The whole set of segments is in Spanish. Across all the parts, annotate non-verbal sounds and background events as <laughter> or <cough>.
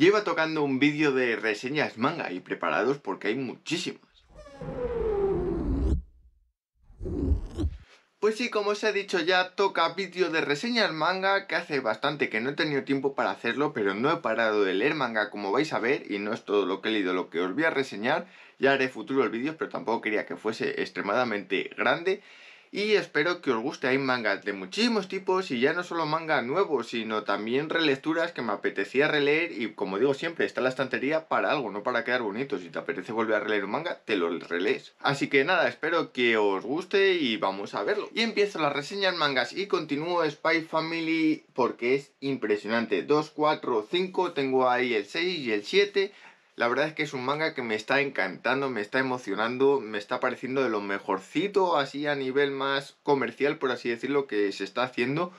Lleva tocando un vídeo de reseñas manga y preparados porque hay muchísimas. Pues sí, como os he dicho ya, toca vídeo de reseñas manga, que hace bastante que no he tenido tiempo para hacerlo, pero no he parado de leer manga como vais a ver, y no es todo lo que he leído lo que os voy a reseñar, ya haré futuros vídeos, pero tampoco quería que fuese extremadamente grande y espero que os guste. Hay mangas de muchísimos tipos y ya no solo manga nuevos, sino también relecturas que me apetecía releer y como digo siempre, está la estantería para algo, no para quedar bonito. Si te apetece volver a releer un manga, te lo relees. Así que nada, espero que os guste y vamos a verlo. Y empiezo la reseña en mangas y continúo Spy Family porque es impresionante. 2, 4, 5, tengo ahí el 6 y el 7 la verdad es que es un manga que me está encantando, me está emocionando, me está pareciendo de lo mejorcito así a nivel más comercial, por así decirlo, que se está haciendo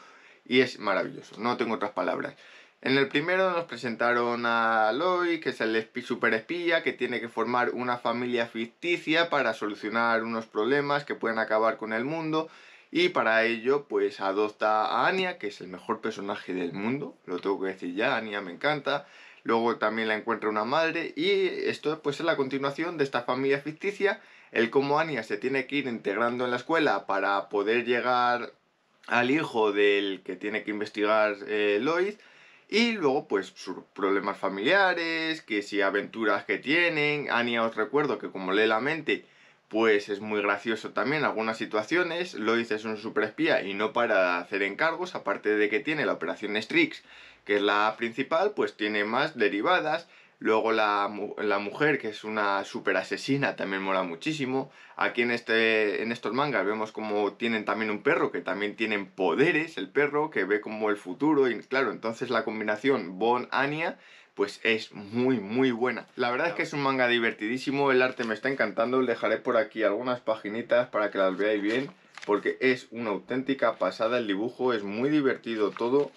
y es maravilloso, no tengo otras palabras. En el primero nos presentaron a Loi que es el super espía, que tiene que formar una familia ficticia para solucionar unos problemas que pueden acabar con el mundo. Y para ello, pues adopta a Anya, que es el mejor personaje del mundo, lo tengo que decir ya, Anya me encanta luego también la encuentra una madre y esto pues es la continuación de esta familia ficticia, el cómo Ania se tiene que ir integrando en la escuela para poder llegar al hijo del que tiene que investigar eh, Lois y luego pues sus problemas familiares, que si aventuras que tienen, Ania os recuerdo que como lee la mente pues es muy gracioso también algunas situaciones, Lois es un superespía y no para hacer encargos, aparte de que tiene la operación Strix que es la principal, pues tiene más derivadas. Luego la, mujer, que es una super asesina, también mola muchísimo. Aquí en, este, en estos mangas vemos como tienen también un perro, que también tienen poderes, el perro, que ve como el futuro. Y claro, entonces la combinación Bon-Ania, pues es muy, muy buena. La verdad es que es un manga divertidísimo, el arte me está encantando. dejaré por aquí algunas paginitas para que las veáis bien, porque es una auténtica pasada el dibujo, es muy divertido todo.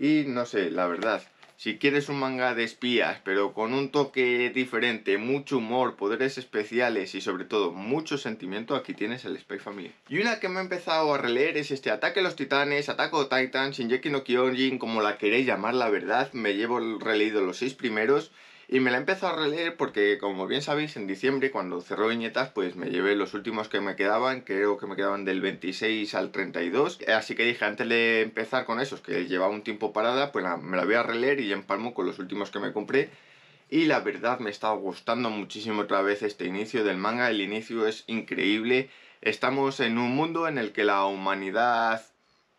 Y no sé, la verdad, si quieres un manga de espías, pero con un toque diferente, mucho humor, poderes especiales y sobre todo mucho sentimiento, aquí tienes el Spy Family. Y una que me he empezado a releer es este Ataque a los Titanes, Ataco Titan, Shinjeki no Kyojin, como la queréis llamar, la verdad, me llevo releído los seis primeros y me la empezado a releer porque, como bien sabéis, en diciembre cuando cerró viñetas, pues me llevé los últimos que me quedaban, creo que me quedaban del 26 al 32. Así que dije, antes de empezar con esos, que llevaba un tiempo parada, pues me la voy a releer y empalmo con los últimos que me compré. Y la verdad me está gustando muchísimo otra vez este inicio del manga, el inicio es increíble. Estamos en un mundo en el que la humanidad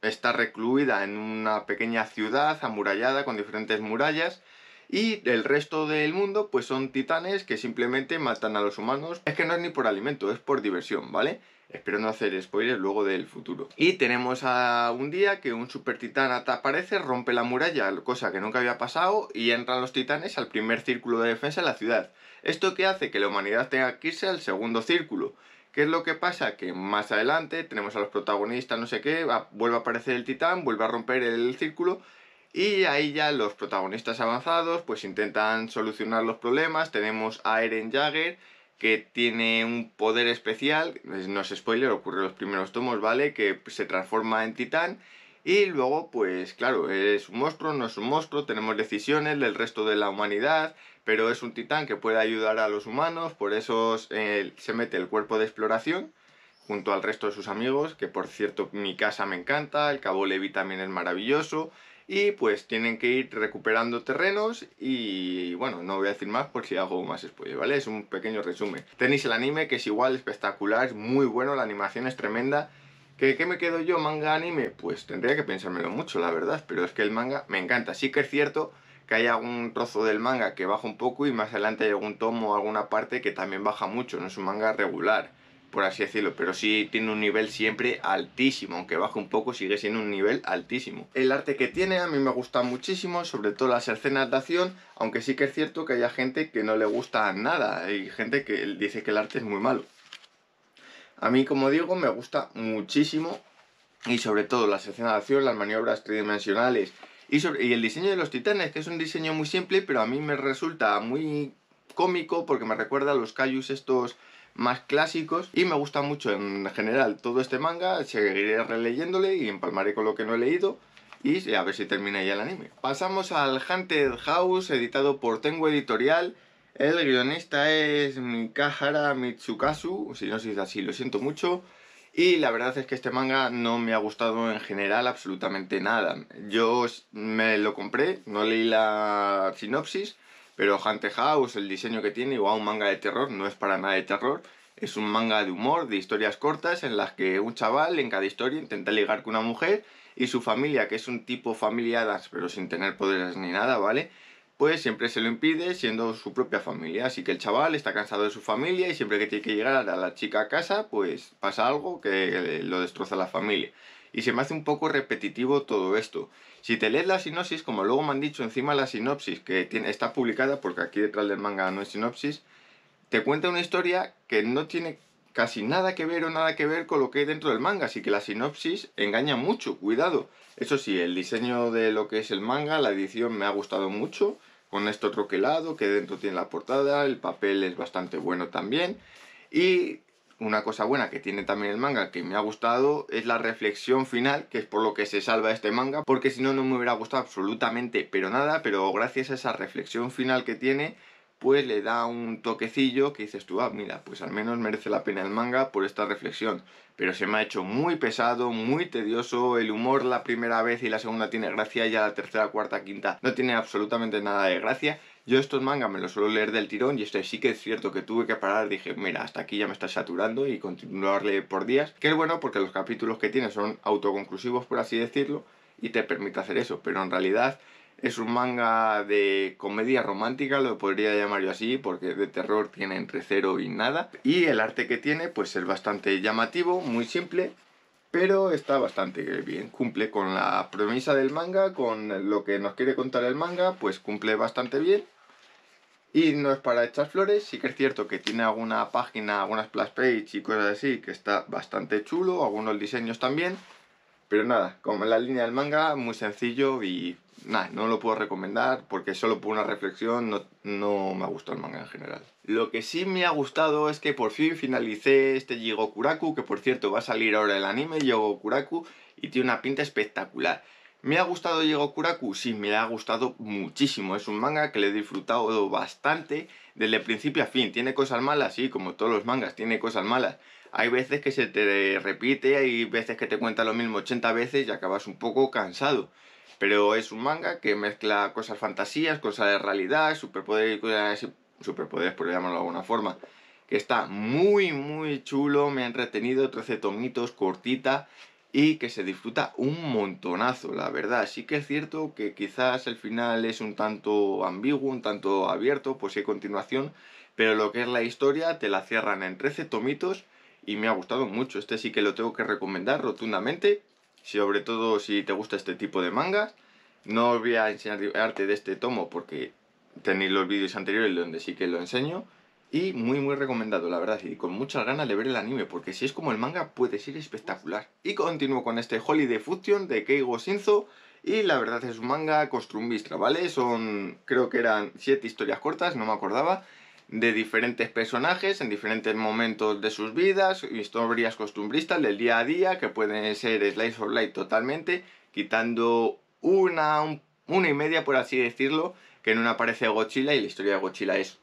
está recluida en una pequeña ciudad amurallada con diferentes murallas y el resto del mundo pues son titanes que simplemente matan a los humanos. Es que no es ni por alimento, es por diversión, ¿vale? Espero no hacer spoilers luego del futuro. Y tenemos a un día que un super titán aparece, rompe la muralla, cosa que nunca había pasado, y entran los titanes al primer círculo de defensa de la ciudad. Esto que hace que la humanidad tenga que irse al segundo círculo. ¿Qué es lo que pasa? Que más adelante tenemos a los protagonistas, no sé qué, vuelve a aparecer el titán, vuelve a romper el círculo y ahí ya los protagonistas avanzados pues intentan solucionar los problemas. Tenemos a Eren Jagger que tiene un poder especial, no es spoiler, ocurre en los primeros tomos, ¿vale? Que se transforma en titán y luego, pues claro, es un monstruo, no es un monstruo, tenemos decisiones del resto de la humanidad, pero es un titán que puede ayudar a los humanos, por eso se mete el cuerpo de exploración junto al resto de sus amigos, que por cierto mi casa me encanta, el Cabo Levi también es maravilloso, y pues tienen que ir recuperando terrenos y bueno, no voy a decir más por si hago más spoiler, ¿vale? Es un pequeño resumen. Tenéis el anime que es igual espectacular, es muy bueno, la animación es tremenda. ¿Qué, ¿Qué, me quedo yo? ¿Manga anime? Pues tendría que pensármelo mucho, la verdad, pero es que el manga me encanta. Sí que es cierto que hay algún trozo del manga que baja un poco y más adelante hay algún tomo o alguna parte que también baja mucho, no es un manga regular por así decirlo, pero sí tiene un nivel siempre altísimo, aunque baje un poco, sigue siendo un nivel altísimo. El arte que tiene a mí me gusta muchísimo, sobre todo las escenas de acción, aunque sí que es cierto que hay gente que no le gusta nada, hay gente que dice que el arte es muy malo. A mí, como digo, me gusta muchísimo y sobre todo las escenas de acción, las maniobras tridimensionales y, y el diseño de los titanes, que es un diseño muy simple, pero a mí me resulta muy cómico porque me recuerda a los Cayus estos más clásicos y me gusta mucho en general todo este manga, seguiré releyéndole y empalmaré con lo que no he leído y a ver si termina ya el anime. Pasamos al Hunted House, editado por Tengu Editorial. El guionista es Mikahara Mitsukasu, si no se dice así, lo siento mucho. Y la verdad es que este manga no me ha gustado en general absolutamente nada. Yo me lo compré, no leí la sinopsis, pero Hunter House, el diseño que tiene, igual un manga de terror, no es para nada de terror. Es un manga de humor, de historias cortas, en las que un chaval en cada historia intenta ligar con una mujer y su familia, que es un tipo familia pero sin tener poderes ni nada, ¿vale? Pues siempre se lo impide siendo su propia familia. Así que el chaval está cansado de su familia y siempre que tiene que llegar a la chica a casa, pues pasa algo que lo destroza la familia y se me hace un poco repetitivo todo esto. Si te lees la sinopsis, como luego me han dicho encima la sinopsis, que tiene, está publicada, porque aquí detrás del manga no es sinopsis, te cuenta una historia que no tiene casi nada que ver o nada que ver con lo que hay dentro del manga, así que la sinopsis engaña mucho, cuidado. Eso sí, el diseño de lo que es el manga, la edición me ha gustado mucho, con esto troquelado que dentro tiene la portada, el papel es bastante bueno también. Y una cosa buena que tiene también el manga que me ha gustado es la reflexión final, que es por lo que se salva este manga, porque si no, no me hubiera gustado absolutamente, pero nada, pero gracias a esa reflexión final que tiene, pues le da un toquecillo que dices tú, ah, mira, pues al menos merece la pena el manga por esta reflexión. Pero se me ha hecho muy pesado, muy tedioso, el humor la primera vez y la segunda tiene gracia, ya la tercera, cuarta, quinta no tiene absolutamente nada de gracia. Yo estos mangas me los suelo leer del tirón y este sí que es cierto que tuve que parar, dije, mira, hasta aquí ya me está saturando y continuarle por días, que es bueno porque los capítulos que tiene son autoconclusivos, por así decirlo, y te permite hacer eso, pero en realidad es un manga de comedia romántica, lo podría llamar yo así, porque de terror tiene entre cero y nada. Y el arte que tiene, pues es bastante llamativo, muy simple, pero está bastante bien. Cumple con la promesa del manga, con lo que nos quiere contar el manga, pues cumple bastante bien. Y no es para echar flores, sí que es cierto que tiene alguna página, algunas splash page y cosas así, que está bastante chulo, algunos diseños también. Pero nada, como la línea del manga, muy sencillo y nada, no lo puedo recomendar porque solo por una reflexión no, no me ha gustado el manga en general. Lo que sí me ha gustado es que por fin finalicé este Kuraku que por cierto va a salir ahora el anime Kuraku y tiene una pinta espectacular. ¿Me ha gustado Diego Kuraku? Sí, me ha gustado muchísimo. Es un manga que le he disfrutado bastante desde principio a fin. Tiene cosas malas, sí, como todos los mangas, tiene cosas malas. Hay veces que se te repite, hay veces que te cuenta lo mismo 80 veces y acabas un poco cansado. Pero es un manga que mezcla cosas fantasías, cosas de realidad, superpoderes, superpoderes por llamarlo de alguna forma. Que está muy, muy chulo, me han retenido 13 tomitos, cortita y que se disfruta un montonazo, la verdad. Sí que es cierto que quizás el final es un tanto ambiguo, un tanto abierto, pues hay continuación, pero lo que es la historia te la cierran en 13 tomitos y me ha gustado mucho. Este sí que lo tengo que recomendar rotundamente, sobre todo si te gusta este tipo de mangas. No os voy a enseñar arte de este tomo porque tenéis los vídeos anteriores donde sí que lo enseño, y muy muy recomendado, la verdad, y con muchas ganas de ver el anime, porque si es como el manga puede ser espectacular. Y continúo con este Holiday Function de Keigo Shinzo, y la verdad es un manga costumbrista ¿vale? Son, creo que eran siete historias cortas, no me acordaba, de diferentes personajes en diferentes momentos de sus vidas, historias costumbristas del día a día, que pueden ser slice of life totalmente, quitando una, una y media, por así decirlo, que en una aparece Godzilla y la historia de Godzilla es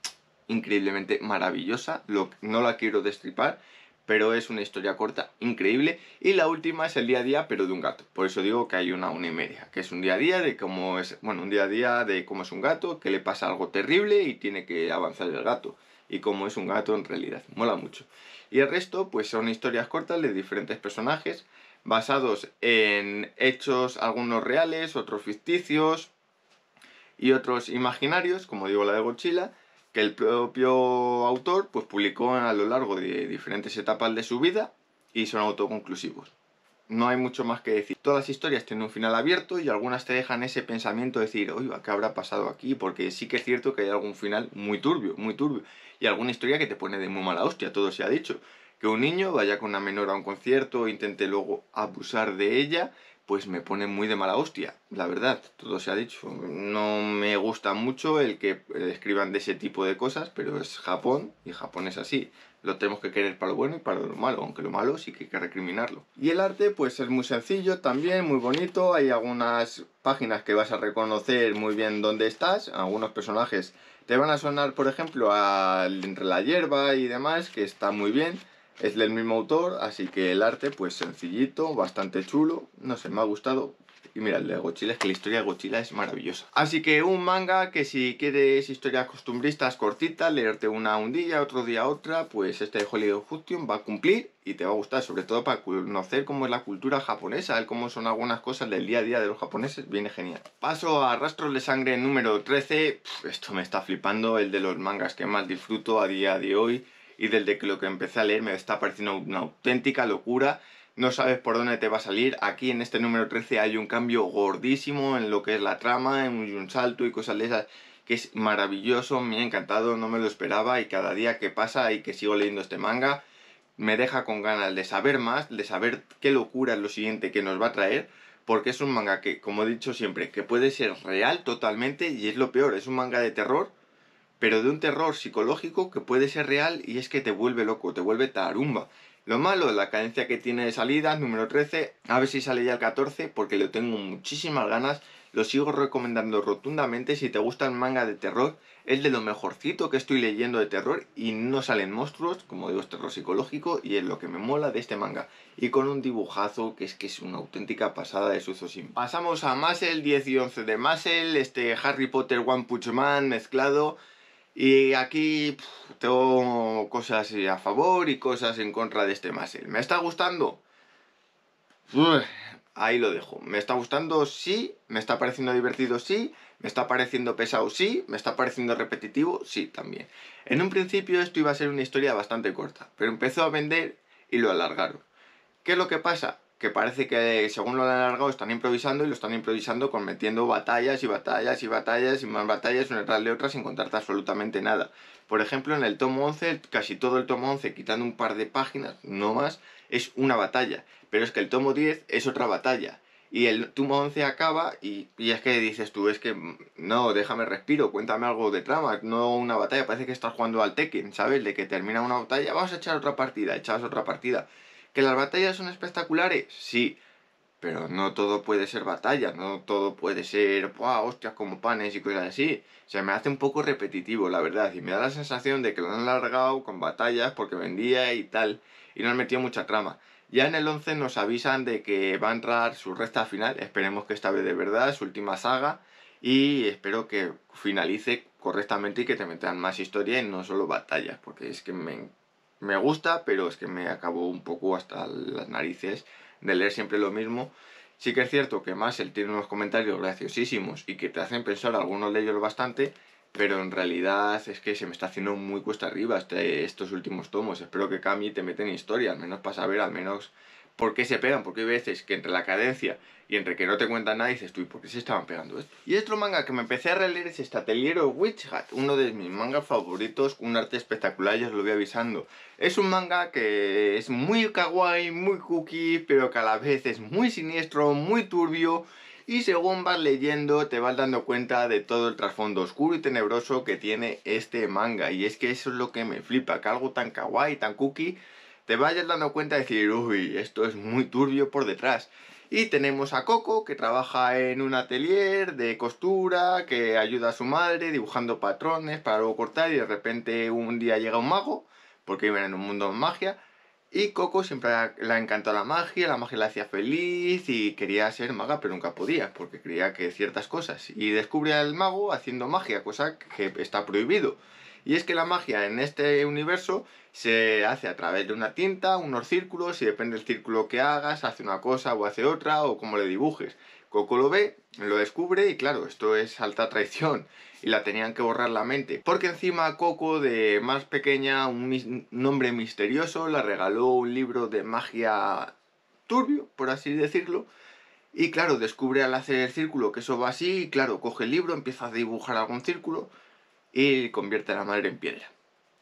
increíblemente maravillosa, no la quiero destripar, pero es una historia corta increíble. Y la última es el día a día, pero de un gato. Por eso digo que hay una una y media, que es un día a día de cómo es, bueno, un día a día de cómo es un gato, que le pasa algo terrible y tiene que avanzar el gato. Y cómo es un gato en realidad, mola mucho. Y el resto, pues son historias cortas de diferentes personajes, basados en hechos, algunos reales, otros ficticios y otros imaginarios, como digo la de Godzilla que el propio autor pues, publicó a lo largo de diferentes etapas de su vida y son autoconclusivos. No hay mucho más que decir. Todas las historias tienen un final abierto y algunas te dejan ese pensamiento de decir, oiga, ¿qué habrá pasado aquí? Porque sí que es cierto que hay algún final muy turbio, muy turbio. Y alguna historia que te pone de muy mala hostia, todo se ha dicho. Que un niño vaya con una menor a un concierto, intente luego abusar de ella, pues me pone muy de mala hostia, la verdad, todo se ha dicho. No me gusta mucho el que eh, escriban de ese tipo de cosas, pero es Japón y Japón es así. Lo tenemos que querer para lo bueno y para lo malo, aunque lo malo sí que hay que recriminarlo. Y el arte pues es muy sencillo también, muy bonito, hay algunas páginas que vas a reconocer muy bien dónde estás, algunos personajes te van a sonar por ejemplo a entre la hierba y demás, que está muy bien es del mismo autor, así que el arte, pues sencillito, bastante chulo. No sé, me ha gustado. Y mira, el de Godzilla, es que la historia de Godzilla es maravillosa. Así que un manga que si quieres historias costumbristas cortitas, leerte una un día, otro día otra, pues este de Hollywood va a cumplir y te va a gustar, sobre todo para conocer cómo es la cultura japonesa, cómo son algunas cosas del día a día de los japoneses, viene genial. Paso a Rastros de Sangre número 13. esto me está flipando, el de los mangas que más disfruto a día de hoy y desde que lo que empecé a leer me está pareciendo una auténtica locura. No sabes por dónde te va a salir. Aquí en este número 13 hay un cambio gordísimo en lo que es la trama, en un salto y cosas de esas que es maravilloso, me ha encantado, no me lo esperaba y cada día que pasa y que sigo leyendo este manga me deja con ganas de saber más, de saber qué locura es lo siguiente que nos va a traer, porque es un manga que, como he dicho siempre, que puede ser real totalmente y es lo peor, es un manga de terror pero de un terror psicológico que puede ser real y es que te vuelve loco, te vuelve tarumba. Lo malo, la cadencia que tiene de salida, número 13, a ver si sale ya el 14 porque lo tengo muchísimas ganas, lo sigo recomendando rotundamente, si te gusta el manga de terror, es de lo mejorcito que estoy leyendo de terror y no salen monstruos, como digo, es terror psicológico y es lo que me mola de este manga. Y con un dibujazo que es que es una auténtica pasada de Suzoshin. Pasamos a Muscle, 10 y 11 de Muscle, este Harry Potter One Punch Man mezclado y aquí tengo cosas a favor y cosas en contra de este Maser. ¿Me está gustando? ahí lo dejo. ¿Me está gustando? Sí. ¿Me está pareciendo divertido? Sí. ¿Me está pareciendo pesado? Sí. ¿Me está pareciendo repetitivo? Sí, también. En un principio esto iba a ser una historia bastante corta, pero empezó a vender y lo alargaron. ¿Qué es lo que pasa? que parece que según lo han alargado están improvisando y lo están improvisando con metiendo batallas y batallas y batallas y más batallas una tras de otra sin contarte absolutamente nada. Por ejemplo, en el tomo 11, casi todo el tomo 11, quitando un par de páginas, no más, es una batalla. Pero es que el tomo 10 es otra batalla. Y el tomo 11 acaba y, y es que dices tú, es que mm, no, déjame respiro, cuéntame algo de trama, no una batalla, parece que estás jugando al Tekken, ¿sabes? De que termina una batalla, vamos a echar otra partida, echas otra partida. ¿Que las batallas son espectaculares? Sí, pero no todo puede ser batalla, no todo puede ser, hostias como panes y cosas así! Se me hace un poco repetitivo, la verdad, y me da la sensación de que lo han alargado con batallas porque vendía y tal, y no han metido mucha trama. Ya en el 11 nos avisan de que va a entrar su recta final, esperemos que esta vez de verdad, su última saga, y espero que finalice correctamente y que te metan más historia y no solo batallas, porque es que me me gusta, pero es que me acabó un poco hasta las narices de leer siempre lo mismo. Sí que es cierto que más el tiene unos comentarios graciosísimos y que te hacen pensar algunos de ellos bastante, pero en realidad es que se me está haciendo muy cuesta arriba este, estos últimos tomos. Espero que cambie y te meten historia, al menos para saber, al menos por qué se pegan, porque hay veces que entre la cadencia y entre que no te cuenta nada dices tú, ¿y por qué se estaban pegando esto? Y otro manga que me empecé a releer es Estateliero Witch Hat, uno de mis mangas favoritos, un arte espectacular, ya os lo voy avisando. Es un manga que es muy kawaii, muy cookie, pero que a la vez es muy siniestro, muy turbio y según vas leyendo te vas dando cuenta de todo el trasfondo oscuro y tenebroso que tiene este manga y es que eso es lo que me flipa, que algo tan kawaii, tan cookie te vayas dando cuenta de decir, uy, esto es muy turbio por detrás. Y tenemos a Coco, que trabaja en un atelier de costura, que ayuda a su madre dibujando patrones para luego cortar y de repente un día llega un mago, porque viven en un mundo de magia, y Coco siempre la encantó la magia, la magia la hacía feliz y quería ser maga, pero nunca podía, porque creía que ciertas cosas. Y descubre al mago haciendo magia, cosa que está prohibido. Y es que la magia en este universo se hace a través de una tinta, unos círculos, y depende del círculo que hagas, hace una cosa o hace otra, o como le dibujes. Coco lo ve, lo descubre y claro, esto es alta traición y la tenían que borrar la mente. Porque encima Coco de más pequeña, un, nombre misterioso, le regaló un libro de magia turbio, por así decirlo, y claro, descubre al hacer el círculo que eso va así, y claro, coge el libro, empieza a dibujar algún círculo, y convierte a la madre en piedra.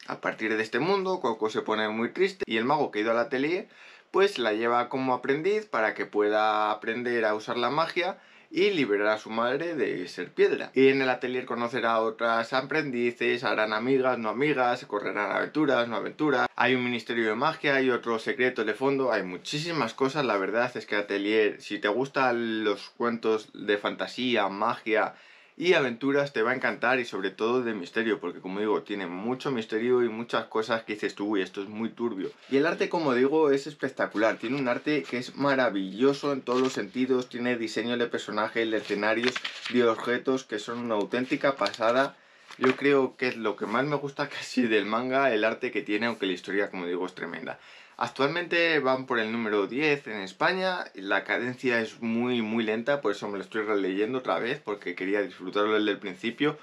A partir de este mundo, Coco se pone muy triste y el mago que ha ido al atelier pues la lleva como aprendiz para que pueda aprender a usar la magia y liberar a su madre de ser piedra. Y en el atelier conocerá a otras aprendices, harán amigas, no amigas, correrán aventuras, no aventuras. Hay un ministerio de magia, hay otro secreto de fondo, hay muchísimas cosas. La verdad es que atelier, si te gustan los cuentos de fantasía, magia y aventuras te va a encantar y sobre todo de misterio porque como digo tiene mucho misterio y muchas cosas que dices tú y esto es muy turbio y el arte como digo es espectacular tiene un arte que es maravilloso en todos los sentidos tiene diseño de personajes de escenarios de objetos que son una auténtica pasada yo creo que es lo que más me gusta <laughs> casi del manga el arte que tiene aunque la historia como digo es tremenda Actualmente van por el número 10 en España, la cadencia es muy muy lenta, por eso me lo estoy releyendo otra vez, porque quería disfrutarlo desde del principio.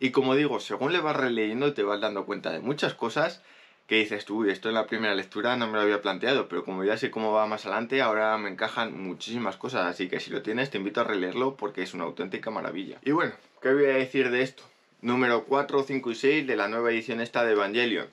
Y como digo, según le vas releyendo te vas dando cuenta de muchas cosas que dices tú, Uy, esto en la primera lectura no me lo había planteado, pero como ya sé cómo va más adelante, ahora me encajan muchísimas cosas, así que si lo tienes te invito a releerlo porque es una auténtica maravilla. Y bueno, ¿qué voy a decir de esto? Número 4, 5 y 6 de la nueva edición esta de Evangelion.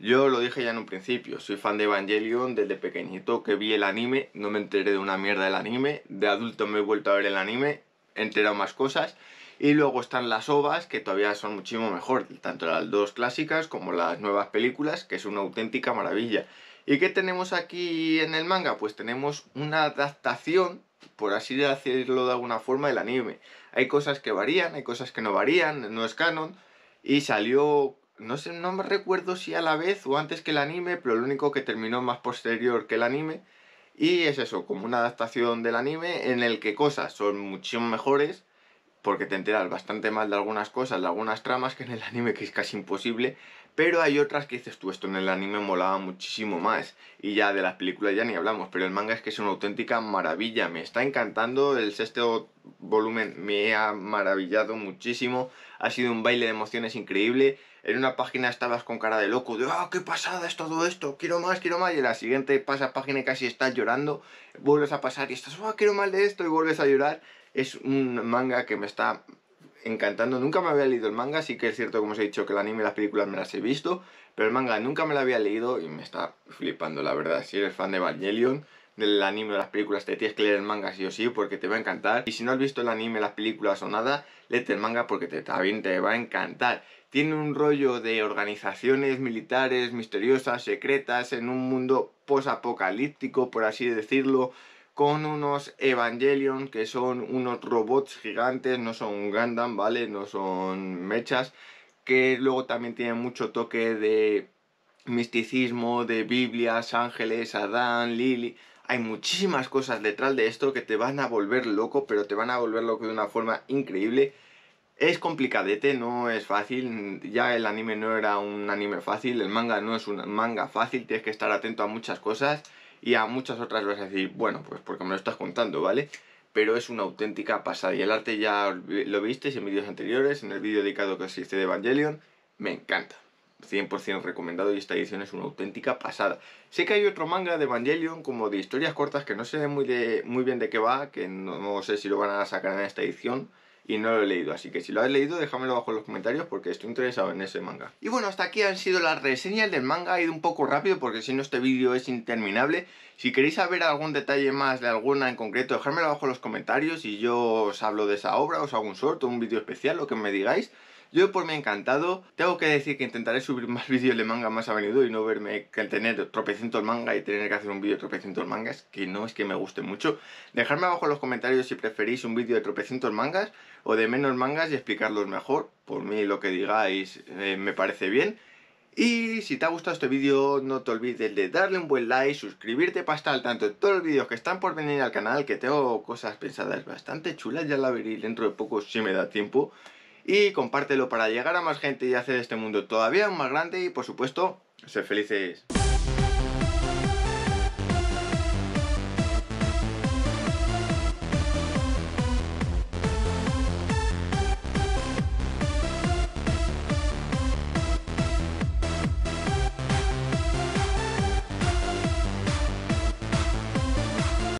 Yo lo dije ya en un principio, soy fan de Evangelion desde pequeñito que vi el anime, no me enteré de una mierda del anime, de adulto me he vuelto a ver el anime, he enterado más cosas y luego están las ovas que todavía son muchísimo mejor, tanto las dos clásicas como las nuevas películas, que es una auténtica maravilla. ¿Y qué tenemos aquí en el manga? Pues tenemos una adaptación, por así decirlo de alguna forma, del anime. Hay cosas que varían, hay cosas que no varían, no es canon, y salió no sé, no me recuerdo si a la vez o antes que el anime, pero lo único que terminó más posterior que el anime. Y es eso, como una adaptación del anime en el que cosas son muchísimo mejores, porque te enteras bastante mal de algunas cosas, de algunas tramas que en el anime, que es casi imposible, pero hay otras que dices tú, esto en el anime molaba muchísimo más. Y ya de las películas ya ni hablamos, pero el manga es que es una auténtica maravilla, me está encantando, el sexto volumen me ha maravillado muchísimo, ha sido un baile de emociones increíble en una página estabas con cara de loco, de ¡ah, qué pasada es todo esto! ¡Quiero más, quiero más! Y en la siguiente pasa página y casi estás llorando, vuelves a pasar y estás ¡ah, quiero más de esto! y vuelves a llorar. Es un manga que me está encantando. Nunca me había leído el manga, sí que es cierto, como os he dicho, que el anime y las películas me las he visto, pero el manga nunca me lo había leído y me está flipando, la verdad. Si eres fan de Evangelion, del anime o las películas, te tienes que leer el manga sí o sí porque te va a encantar. Y si no has visto el anime, las películas o nada, léete el manga porque también te va a encantar. Tiene un rollo de organizaciones militares misteriosas, secretas, en un mundo posapocalíptico, por así decirlo, con unos Evangelion que son unos robots gigantes, no son Gundam, ¿vale? No son mechas, que luego también tienen mucho toque de misticismo, de Biblias, ángeles, Adán, Lili. Hay muchísimas cosas detrás de esto que te van a volver loco, pero te van a volver loco de una forma increíble. Es complicadete, no es fácil, ya el anime no era un anime fácil, el manga no es un manga fácil, tienes que estar atento a muchas cosas y a muchas otras vas a decir, bueno, pues porque me lo estás contando, ¿vale? Pero es una auténtica pasada y el arte ya lo visteis en vídeos anteriores, en el vídeo dedicado que os existe de Evangelion, me encanta. 100% recomendado y esta edición es una auténtica pasada. Sé que hay otro manga de Evangelion como de historias cortas que no sé muy, de, muy bien de qué va, que no, sé si lo van a sacar en esta edición y no lo he leído, así que si lo has leído déjamelo abajo en los comentarios porque estoy interesado en ese manga. Y bueno, hasta aquí han sido las reseñas del manga, ha ido un poco rápido porque si no este vídeo es interminable. Si queréis saber algún detalle más de alguna en concreto, dejármelo abajo en los comentarios y yo os hablo de esa obra, os hago un sorteo un vídeo especial, lo que me digáis. Yo por mí encantado, tengo que decir que intentaré subir más <laughs> vídeos de manga más a menudo y no verme que tener tropecientos manga y tener que hacer un vídeo de tropecientos mangas, que no es que me guste mucho. Dejadme abajo en los comentarios si preferís un vídeo de tropecientos mangas o de menos mangas y explicarlos mejor. Por mí lo que digáis eh, me parece bien. Y si te ha gustado este vídeo, no te olvides de darle un buen like, suscribirte para estar al tanto de todos los vídeos que están por venir al canal, que tengo cosas pensadas bastante chulas, ya la veréis dentro de poco si me da tiempo y compártelo para llegar a más gente y hacer este mundo todavía más grande y por supuesto, ser felices.